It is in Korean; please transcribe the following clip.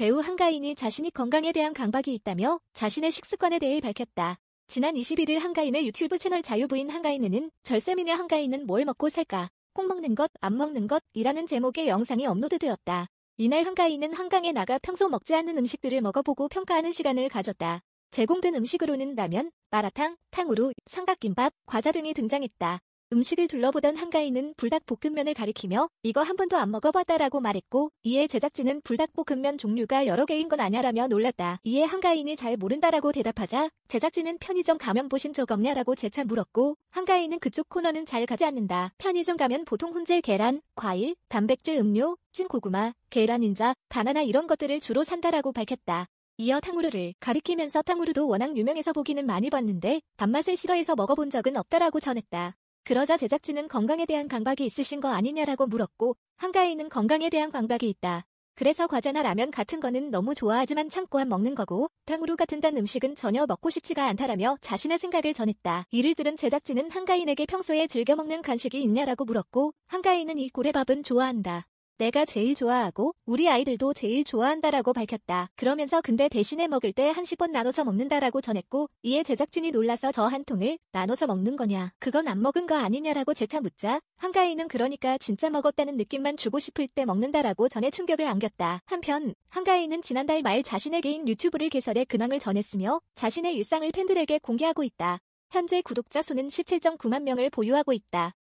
배우 한가인이 자신이 건강에 대한 강박이 있다며 자신의 식습관에 대해 밝혔다. 지난 21일 한가인의 유튜브 채널 자유부인 한가인에는 절세미녀 한가인은 뭘 먹고 살까? 꼭 먹는 것, 안 먹는 것 이라는 제목의 영상이 업로드되었다. 이날 한가인은 한강에 나가 평소 먹지 않는 음식들을 먹어보고 평가하는 시간을 가졌다. 제공된 음식으로는 라면, 마라탕, 탕후루, 삼각김밥, 과자 등이 등장했다. 음식을 둘러보던 한가인은 불닭볶음면을 가리키며 이거 한 번도 안 먹어봤다라고 말했고 이에 제작진은 불닭볶음면 종류가 여러 개인 건 아냐라며 놀랐다. 이에 한가인이 잘 모른다라고 대답하자 제작진은 편의점 가면 보신 적 없냐라고 재차 물었고 한가인은 그쪽 코너는 잘 가지 않는다. 편의점 가면 보통 훈제 계란, 과일, 단백질 음료, 찐 고구마, 계란 인자, 바나나 이런 것들을 주로 산다라고 밝혔다. 이어 탕후루를 가리키면서 탕후루도 워낙 유명해서 보기는 많이 봤는데 단맛을 싫어해서 먹어본 적은 없다라고 전했다. 그러자 제작진은 건강에 대한 강박이 있으신 거 아니냐라고 물었고 한가인은 건강에 대한 강박이 있다. 그래서 과자나 라면 같은 거는 너무 좋아하지만 참고한 먹는 거고 탕후루 같은 단 음식은 전혀 먹고 싶지가 않다라며 자신의 생각을 전했다. 이를 들은 제작진은 한가인에게 평소에 즐겨 먹는 간식이 있냐라고 물었고 한가인은 이 고래밥은 좋아한다. 내가 제일 좋아하고 우리 아이들도 제일 좋아한다라고 밝혔다. 그러면서 근데 대신에 먹을 때 한시번 나눠서 먹는다라고 전했고 이에 제작진이 놀라서 저 한 통을 나눠서 먹는 거냐 그건 안 먹은 거 아니냐라고 재차 묻자 한가이는 그러니까 진짜 먹었다는 느낌만 주고 싶을 때 먹는다라고 전해 충격을 안겼다. 한편 한가이는 지난달 말 자신의 개인 유튜브를 개설해 근황을 전했으며 자신의 일상을 팬들에게 공개하고 있다. 현재 구독자 수는 17.9만 명을 보유하고 있다.